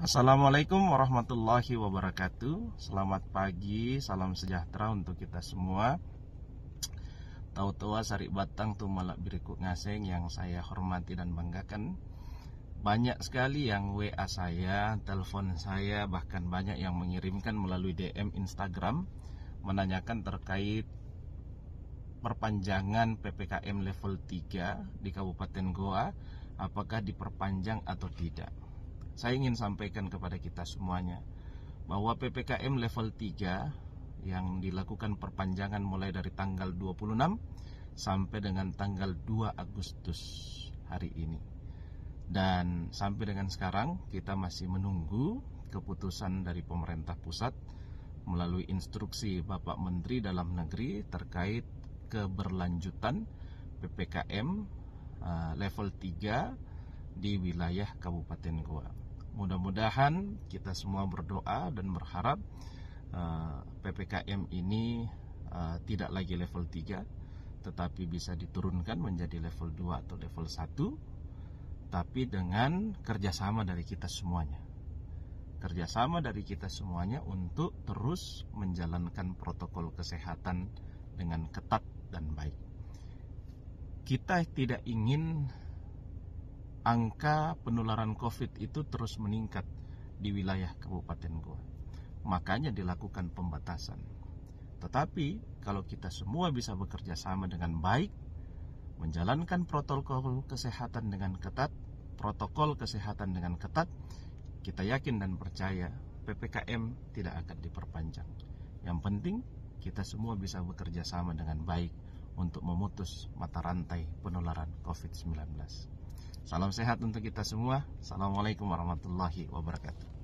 Assalamualaikum warahmatullahi wabarakatuh. Selamat pagi, salam sejahtera untuk kita semua. Tau tua sari batang tu malak berikut ngaseng yang saya hormati dan banggakan. Banyak sekali yang WA saya, telepon saya, bahkan banyak yang mengirimkan melalui DM Instagram menanyakan terkait perpanjangan PPKM level 3 di Kabupaten Goa apakah diperpanjang atau tidak saya ingin sampaikan kepada kita semuanya bahwa PPKM level 3 yang dilakukan perpanjangan mulai dari tanggal 26 sampai dengan tanggal 2 Agustus hari ini. Dan sampai dengan sekarang kita masih menunggu keputusan dari pemerintah pusat melalui instruksi Bapak Menteri Dalam Negeri terkait keberlanjutan PPKM eh, level 3 di wilayah Kabupaten Goa mudah-mudahan kita semua berdoa dan berharap uh, eh, PPKM ini uh, tidak lagi level 3 tetapi bisa diturunkan menjadi level 2 atau level 1 tapi dengan kerjasama dari kita semuanya kerjasama dari kita semuanya untuk terus menjalankan protokol kesehatan dengan ketat dan baik kita tidak ingin angka penularan COVID itu terus meningkat di wilayah Kabupaten Goa. Makanya dilakukan pembatasan. Tetapi kalau kita semua bisa bekerja sama dengan baik, menjalankan protokol kesehatan dengan ketat, protokol kesehatan dengan ketat, kita yakin dan percaya PPKM tidak akan diperpanjang. Yang penting kita semua bisa bekerja sama dengan baik untuk memutus mata rantai penularan COVID-19. Salam sehat untuk kita semua. Assalamualaikum warahmatullahi wabarakatuh.